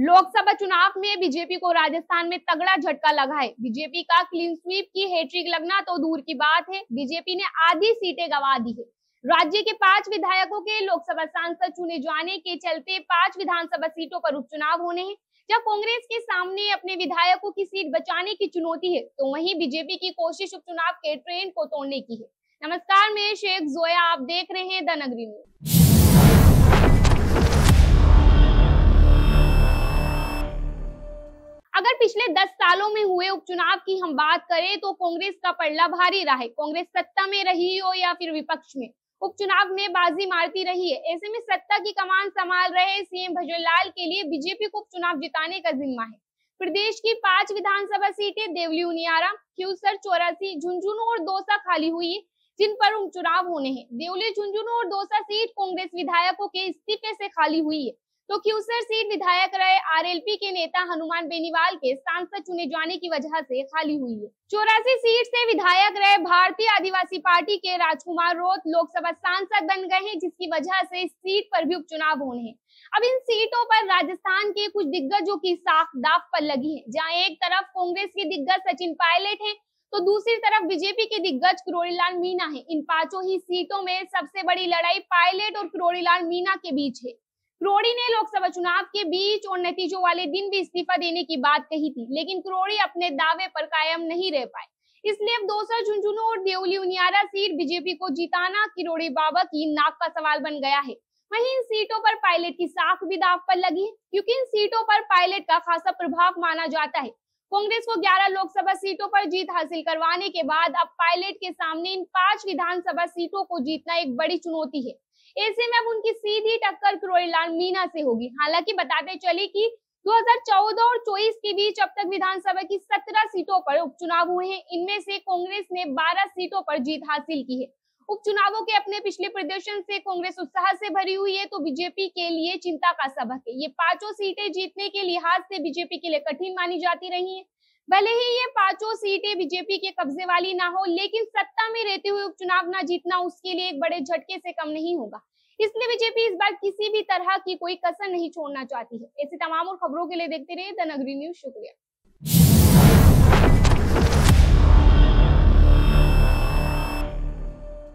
लोकसभा चुनाव में बीजेपी को राजस्थान में तगड़ा झटका लगा है बीजेपी का क्लीन स्वीप की हैट्रिक लगना तो दूर की बात है बीजेपी ने आधी सीटें गंवा दी है राज्य के पांच विधायकों के लोकसभा सांसद चुने जाने के चलते पांच विधानसभा सीटों पर उपचुनाव होने हैं जब कांग्रेस के सामने अपने विधायकों की सीट बचाने की चुनौती है तो वहीं बीजेपी की कोशिश उपचुनाव के ट्रेंड को तोड़ने की है नमस्कार मैं शेख जोया आप देख रहे हैं द नगरी न्यूज पिछले दस सालों में हुए उपचुनाव की हम बात करें तो कांग्रेस का पड़ला भारी रहा है कांग्रेस सत्ता में रही हो या फिर विपक्ष में उपचुनाव में बाजी मारती रही है ऐसे में सत्ता की कमान संभाल रहे सीएम भजनलाल के लिए बीजेपी को उपचुनाव जिताने का जिम्मा है प्रदेश की पांच विधानसभा सीटें देवली उनियारा क्यूसर चौरासी झुंझुनू और दोसा खाली हुई है जिन पर उपचुनाव होने हैं देवली झुंझुनू और दोसा सीट कांग्रेस विधायकों के इस्तीफे से खाली हुई है तो क्यूसर सीट विधायक रहे आरएलपी के नेता हनुमान बेनीवाल के सांसद चुने जाने की वजह से खाली हुई है चौरासी सीट से विधायक रहे भारतीय आदिवासी पार्टी के राजकुमार रोत लोकसभा सांसद बन गए हैं जिसकी वजह से इस सीट पर भी उपचुनाव होने हैं अब इन सीटों पर राजस्थान के कुछ दिग्गजों की साख दाव पर लगी है जहाँ एक तरफ कांग्रेस के दिग्गज सचिन पायलट है तो दूसरी तरफ बीजेपी के दिग्गज किरोड़ीलाल मीना है इन पांचों ही सीटों में सबसे बड़ी लड़ाई पायलट और किरोड़ीलाल मीना के बीच है क्रोड़ी ने लोकसभा चुनाव के बीच और नतीजों वाले दिन भी इस्तीफा देने की बात कही थी लेकिन क्रोड़ी अपने दावे पर कायम नहीं रह पाए इसलिए अब दौसा झुंझुनू और देवली उनियारा सीट बीजेपी को जिताना किरोड़ी बाबा की नाक का सवाल बन गया है वहीं इन सीटों पर पायलट की साख भी दाव पर लगी है क्योंकि इन सीटों पर पायलट का खासा प्रभाव माना जाता है कांग्रेस को 11 लोकसभा सीटों पर जीत हासिल करवाने के बाद अब पायलट के सामने इन पांच विधानसभा सीटों को जीतना एक बड़ी चुनौती है ऐसे में अब उनकी सीधी टक्कर क्रोईलाल मीना से होगी हालांकि बताते चले कि 2014 और 24 के बीच अब तक विधानसभा की 17 सीटों पर उपचुनाव हुए हैं इनमें से कांग्रेस ने 12 सीटों पर जीत हासिल की है उपचुनावों के अपने पिछले प्रदर्शन से कांग्रेस उत्साह से भरी हुई है तो बीजेपी के लिए चिंता का सबक है ये पांचों सीटें जीतने के लिहाज से बीजेपी के लिए कठिन मानी जाती रही है भले ही ये पांचों सीटें बीजेपी के कब्जे वाली ना हो लेकिन सत्ता में रहते हुए उपचुनाव ना जीतना उसके लिए एक बड़े झटके से कम नहीं होगा इसलिए बीजेपी इस बार किसी भी तरह की कोई कसर नहीं छोड़ना चाहती है ऐसी तमाम और खबरों के लिए देखते रहिए द नगरी न्यूज शुक्रिया